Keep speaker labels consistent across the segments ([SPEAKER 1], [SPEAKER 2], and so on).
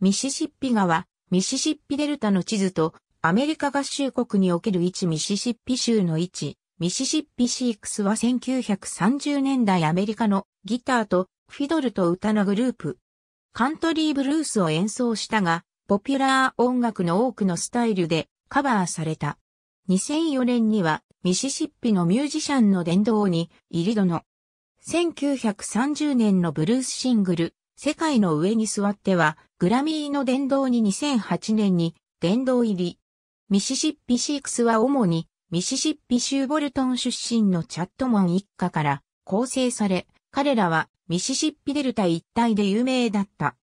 [SPEAKER 1] ミシシッピ川、ミシシッピデルタの地図と、アメリカ合衆国における位置ミシシッピ州の位置、ミシシッピシークスは1930年代アメリカのギターとフィドルと歌のグループ。カントリーブルースを演奏したが、ポピュラー音楽の多くのスタイルでカバーされた。2004年にはミシシッピのミュージシャンの殿堂に入りドの1930年のブルースシングル世界の上に座っては、グラミーの殿堂に2008年に殿堂入り。ミシシッピシークスは主にミシシッピ州ボルトン出身のチャットモン一家から構成され、彼らはミシシッピデルタ一帯で有名だった。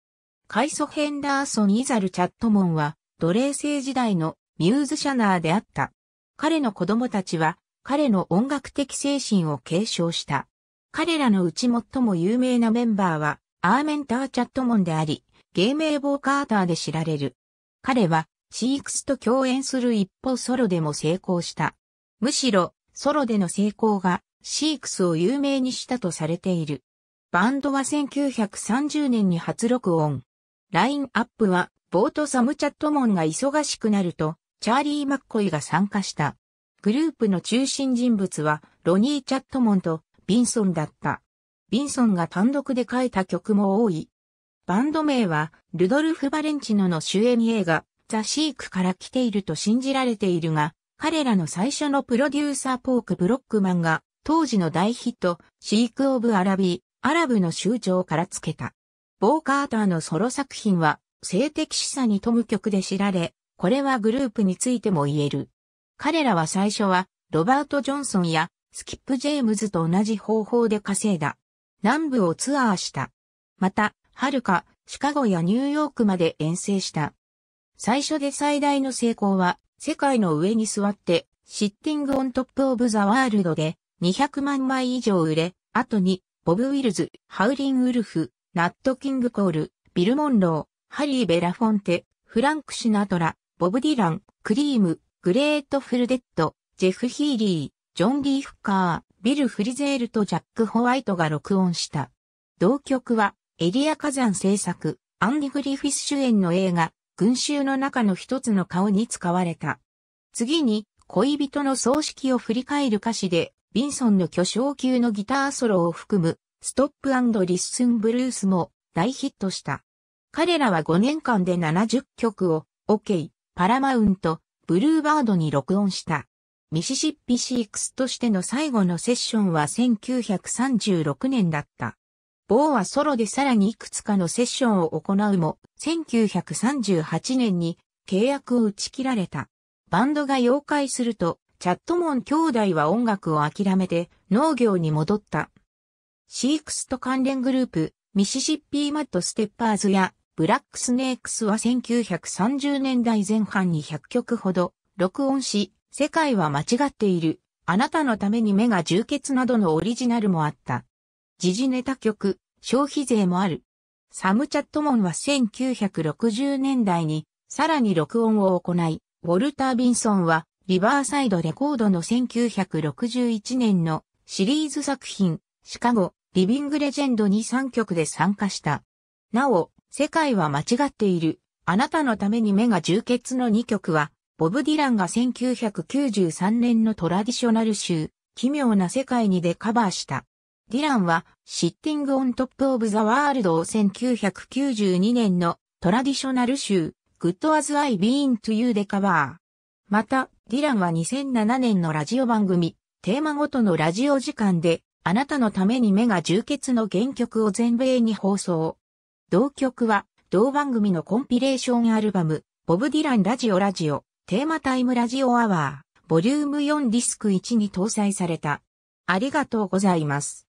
[SPEAKER 1] カイソ・ヘンダーソン・イザル・チャットモンは奴隷制時代のミューズシャナーであった。彼の子供たちは彼の音楽的精神を継承した。彼らのうち最も有名なメンバーはアーメンター・チャットモンであり、芸名ボーカーターで知られる。彼は、シークスと共演する一歩ソロでも成功した。むしろ、ソロでの成功が、シークスを有名にしたとされている。バンドは1930年に初録音。ラインアップは、ボートサム・チャットモンが忙しくなると、チャーリー・マッコイが参加した。グループの中心人物は、ロニー・チャットモンと、ビンソンだった。ビンソンが単独で書いた曲も多い。バンド名は、ルドルフ・バレンチノの主演映画、ザ・シークから来ていると信じられているが、彼らの最初のプロデューサーポーク・ブロックマンが、当時の大ヒット、シーク・オブ・アラビー、アラブの酋長から付けた。ボー・カーターのソロ作品は、性的示唆に富む曲で知られ、これはグループについても言える。彼らは最初は、ロバート・ジョンソンや、スキップ・ジェームズと同じ方法で稼いだ。南部をツアーした。また、はるか、シカゴやニューヨークまで遠征した。最初で最大の成功は、世界の上に座って、シッティングオントップオブザワールドで200万枚以上売れ、後に、ボブ・ウィルズ、ハウリン・ウルフ、ナット・キング・コール、ビル・モンロー、ハリー・ベラフォンテ、フランク・シナトラ、ボブ・ディラン、クリーム、グレート・フルデッド、ジェフ・ヒーリー、ジョン・リー・フッカー、ビル・フリゼールとジャック・ホワイトが録音した。同曲は、エリア火山制作、アンディ・グリフィス主演の映画、群衆の中の一つの顔に使われた。次に、恋人の葬式を振り返る歌詞で、ビンソンの巨匠級のギターソロを含む、ストップリッスンブルースも大ヒットした。彼らは5年間で70曲を、OK、パラマウント、ブルーバードに録音した。ミシシッピシークスとしての最後のセッションは1936年だった。ボーはソロでさらにいくつかのセッションを行うも、1938年に契約を打ち切られた。バンドが妖怪すると、チャットモン兄弟は音楽を諦めて農業に戻った。シークスと関連グループ、ミシシッピーマットステッパーズやブラックスネークスは1930年代前半に100曲ほど録音し、世界は間違っている。あなたのために目が充血などのオリジナルもあった。時事ネタ曲、消費税もある。サム・チャットモンは1960年代にさらに録音を行い、ウォルター・ビンソンはリバーサイドレコードの1961年のシリーズ作品、シカゴ、リビングレジェンドに3曲で参加した。なお、世界は間違っている。あなたのために目が充血の2曲は、ボブ・ディランが1993年のトラディショナル集、奇妙な世界にでカバーした。ディランは、シッティング・オン・トップ・オブ・ザ・ワールドを1992年のトラディショナル集、グッド・アズ・アイ・ビーン・トゥ・ユーでカバー。また、ディランは2007年のラジオ番組、テーマごとのラジオ時間で、あなたのために目が充血の原曲を全米に放送。同曲は、同番組のコンピレーションアルバム、ボブ・ディラン・ラジオ・ラジオ。テーマタイムラジオアワー、ボリューム4ディスク1に搭載された。ありがとうございます。